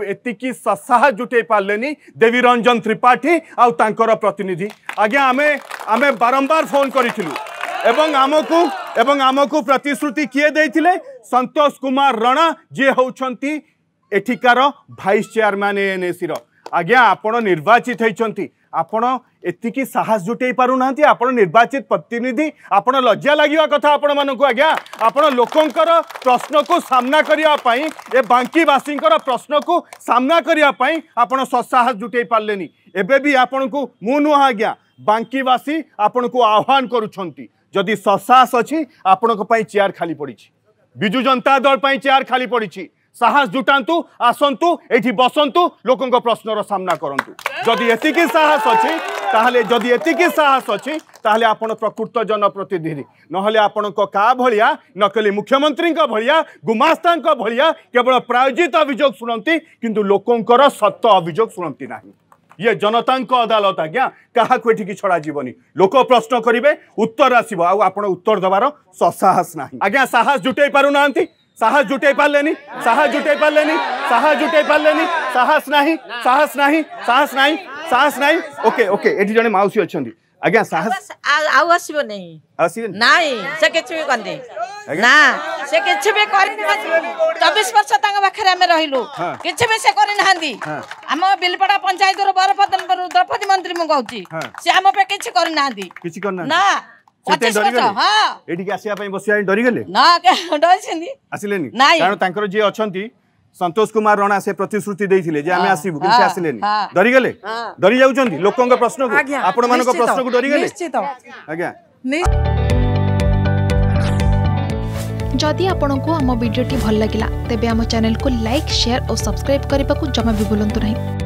ଏତିକି ସାହ ଜୁଟେଇ ପାରିଲେନି ଦେବୀ ରଞ୍ଜନ ତ୍ରିପାଠୀ ଆଉ ତାଙ୍କର ପ୍ରତିନିଧି ଆଜ୍ଞା ଆମେ ଆମେ ବାରମ୍ବାର ଫୋନ କରିଥିଲୁ ଏବଂ ଆମକୁ ଏବଂ ଆମକୁ ପ୍ରତିଶ୍ରୁତି କିଏ ଦେଇଥିଲେ ସନ୍ତୋଷ କୁମାର ରଣା ଯିଏ ହେଉଛନ୍ତି ଏଠିକାର ଭାଇସ୍ ଚେୟାରମ୍ୟାନ୍ ଏଏନ୍ଏସିର ଆଜ୍ଞା ଆପଣ ନିର୍ବାଚିତ ହୋଇଛନ୍ତି ଆପଣ ଏତିକି ସାହସ ଜୁଟେଇ ପାରୁନାହାନ୍ତି ଆପଣ ନିର୍ବାଚିତ ପ୍ରତିନିଧି ଆପଣ ଲଜ୍ଜା ଲାଗିବା କଥା ଆପଣମାନଙ୍କୁ ଆଜ୍ଞା ଆପଣ ଲୋକଙ୍କର ପ୍ରଶ୍ନକୁ ସାମ୍ନା କରିବା ପାଇଁ ଏ ବାଙ୍କିବାସୀଙ୍କର ପ୍ରଶ୍ନକୁ ସାମ୍ନା କରିବା ପାଇଁ ଆପଣ ସସାହସ ଜୁଟେଇ ପାରିଲେନି ଏବେ ବି ଆପଣଙ୍କୁ ମୁଁ ନୁହଁ ଆଜ୍ଞା ବାଙ୍କିବାସୀ ଆପଣଙ୍କୁ ଆହ୍ୱାନ କରୁଛନ୍ତି ଯଦି ସସାହସ ଅଛି ଆପଣଙ୍କ ପାଇଁ ଚେୟାର ଖାଲି ପଡ଼ିଛି ବିଜୁ ଜନତା ଦଳ ପାଇଁ ଚେୟାର ଖାଲି ପଡ଼ିଛି ସାହସ ଜୁଟାନ୍ତୁ ଆସନ୍ତୁ ଏଠି ବସନ୍ତୁ ଲୋକଙ୍କ ପ୍ରଶ୍ନର ସାମ୍ନା କରନ୍ତୁ যদি এতিকি সাহস অছি তাহলে যদি এতিকি সাহস অছি তাহলে আপন প্রকৃত জনপ্রতিনিধি নহলে আপনার কা ভিয়া নকলি মুখ্যমন্ত্রী ভিয়া গুমাস্তা ভিয়া কেবল প্রায়োজিত অভিযোগ শুণতি কিন্তু লোকর সত্য অভিযোগ শুণতি না ଇଏ ଜନତାଙ୍କ ଅଦାଲତ ଆଜ୍ଞା କାହାକୁ ଏଠିକି ଛଡ଼ାଯିବନି ଲୋକ ପ୍ରଶ୍ନ କରିବେ ଉତ୍ତର ଆସିବ ଆଉ ଆପଣ ଉତ୍ତର ଦେବାର ସସାହସ ନାହିଁ ଆଜ୍ଞା ସାହସ ଜୁଟେଇ ପାରୁନାହାନ୍ତି साहस जुटे पालेनी साहस जुटे पालेनी साहस जुटे पालेनी साहस नाही साहस नाही साहस नाही साहस नाही ओके ओके ଏଠି ଜଣେ ମାଉସୀ ଅଛନ୍ତି ଆଜ୍ଞା ସାହସ ଆଉ ଆସିବ ନାହିଁ ଆସିବେ ନାଇଁ ସେ କିଛି ବି କନି ନା ସେ କିଛି ବି କରିନି ଚବିଶ ବର୍ଷ ତାଙ୍କ ପାଖରେ ଆମେ ରହିଲୁ କିଛି ବି ସେ କରିନାହାନ୍ତି ଆମ ବିଲପଡ଼ା ପଞ୍ଚାୟତର ବରପଦନପୁର ଦ୍ରୌପଦୀ ମନ୍ତ୍ରୀ ମୁଁ କହୁଛି ସେ ଆମ ପାଇଁ କିଛି କରିନାହାନ୍ତି କିଛି କରିନାହାନ୍ତି ନା ପଚିଶ ବର୍ଷ ହଁ ଏଠିକି ଆସିବା ପାଇଁ ବସିବା ପାଇଁ ଡରିଗଲେ ନା ଡରିଛନ୍ତି ଆସିଲେନି କାରଣ ତାଙ୍କର ଯିଏ ଅଛନ୍ତି ସନ୍ତୋଷ କୁମାର ରଣା ସେ ପ୍ରତିଶ୍ରୁତି ଦେଇଥିଲେ ଯେ ଆମେ ଆସିବୁ କିନ୍ତୁ ସେ ଆସିଲେନି ଡରିଗଲେ ଡରି ଯାଉଛନ୍ତି ଲୋକଙ୍କ ପ୍ରଶ୍ନକୁ ଆପଣମାନଙ୍କ ପ୍ରଶ୍ନକୁ ଡରିଗଲେ ଆଜ୍ଞା ଯଦି ଆପଣଙ୍କୁ ଆମ ଭିଡ଼ିଓଟି ଭଲ ଲାଗିଲା ତେବେ ଆମ ଚ୍ୟାନେଲକୁ ଲାଇକ୍ ସେୟାର ଓ ସବସ୍କ୍ରାଇବ୍ କରିବାକୁ ଜମା ବି ଭୁଲନ୍ତୁ ନାହିଁ